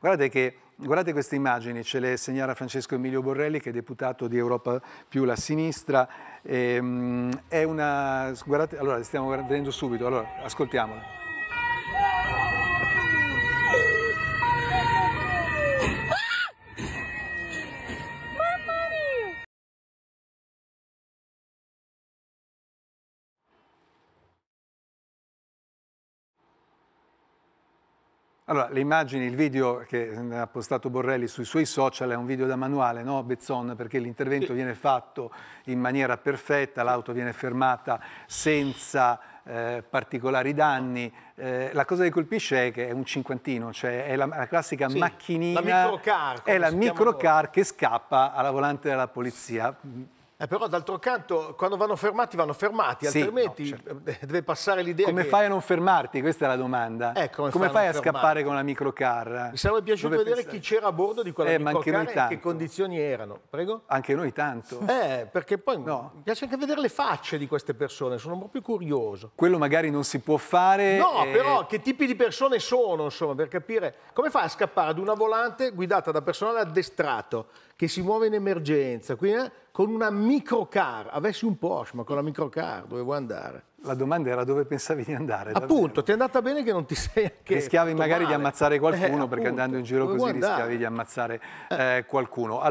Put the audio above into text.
Guardate, che, guardate, queste immagini, ce le segnala Francesco Emilio Borrelli che è deputato di Europa più la sinistra. E, um, è una, guardate, allora, stiamo vedendo subito, allora ascoltiamola. Allora, le immagini, il video che eh, ha postato Borrelli sui suoi social è un video da manuale, no Bezzon? Perché l'intervento sì. viene fatto in maniera perfetta, l'auto viene fermata senza eh, particolari danni. Eh, la cosa che colpisce è che è un cinquantino, cioè è la, la classica sì, macchinina, la microcar, è la microcar che scappa alla volante della polizia. Eh, però d'altro canto, quando vanno fermati, vanno fermati, sì, altrimenti no, certo. Eh, deve passare l'idea Come che... fai a non fermarti? Questa è la domanda. Eh, come, come fai, a, a scappare con la microcar? Mi sarebbe piaciuto Dove vedere pensare? chi c'era a bordo di quella eh, microcar e che condizioni erano. Prego? Anche noi tanto. Eh, perché poi no. mi piace anche vedere le facce di queste persone, sono proprio curioso. Quello magari non si può fare... No, e... però che tipi di persone sono, insomma, per capire... Come fai a scappare ad una volante guidata da personale addestrato che si muove in emergenza? Quindi, eh, con una microcar, avessi un Porsche, ma con la microcar dove vuoi andare. La domanda era dove pensavi di andare. Davvero? Appunto, ti è andata bene che non ti sei anche. Rischiavi magari male. di ammazzare qualcuno, eh, perché appunto, andando in giro così rischiavi di ammazzare eh, eh qualcuno.